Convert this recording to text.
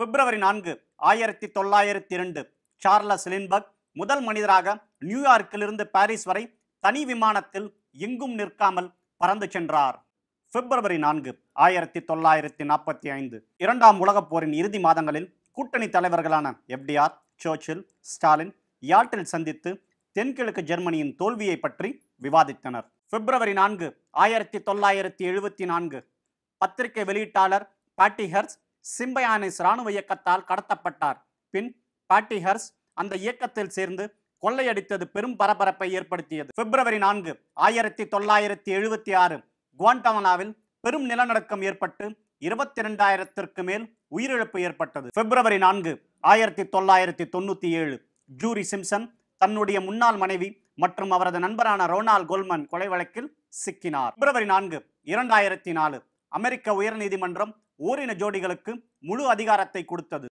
பிப்ரவரி நான்கு ஆயிரத்தி தொள்ளாயிரத்தி இரண்டு சார்லஸ் லின்பர்க் முதல் மனிதராக நியூயார்க்கிலிருந்து பாரிஸ் வரை தனி விமானத்தில் எங்கும் நிற்காமல் பறந்து சென்றார் பிப்ரவரி நான்கு ஆயிரத்தி தொள்ளாயிரத்தி நாற்பத்தி ஐந்து இரண்டாம் உலகப் போரின் இறுதி மாதங்களில் கூட்டணி தலைவர்களான எஃப்டிஆர் சர்ச்சில் ஸ்டாலின் யாட்டில் சந்தித்து தென்கிழக்கு ஜெர்மனியின் தோல்வியை பற்றி விவாதித்தனர் பிப்ரவரி நான்கு ஆயிரத்தி தொள்ளாயிரத்தி எழுபத்தி நான்கு பத்திரிகை வெளியீட்டாளர் பாட்டி ஹர்ஸ் சிம்பயானிஸ் இராணுவ இயக்கத்தால் கடத்தப்பட்டார் பின் பாட்டிஹர்ஸ் அந்த இயக்கத்தில் சேர்ந்து கொள்ளையடித்தது பெரும் பரபரப்பை ஏற்படுத்தியது பிப்ரவரி நான்கு ஆயிரத்தி தொள்ளாயிரத்தி எழுபத்தி ஆறு குவாண்டமனாவில் பெரும் நிலநடுக்கம் ஏற்பட்டு இருபத்தி இரண்டாயிரத்திற்கு மேல் உயிரிழப்பு ஏற்பட்டது பிப்ரவரி நான்கு ஆயிரத்தி தொள்ளாயிரத்தி தொண்ணூத்தி ஏழு ஜூரி சிம்சன் தன்னுடைய முன்னாள் மனைவி மற்றும் அவரது நண்பரான ரோனால் கோல்மன் கொலை வழக்கில் சிக்கினார் பிப்ரவரி நான்கு இரண்டாயிரத்தி நாலு அமெரிக்க உயர்நீதிமன்றம் ஓரின ஜோடிகளுக்கு முழு அதிகாரத்தை கொடுத்தது